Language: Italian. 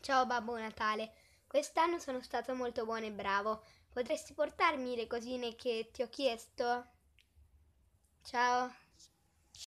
Ciao Babbo Natale, quest'anno sono stato molto buono e bravo. Potresti portarmi le cosine che ti ho chiesto? Ciao.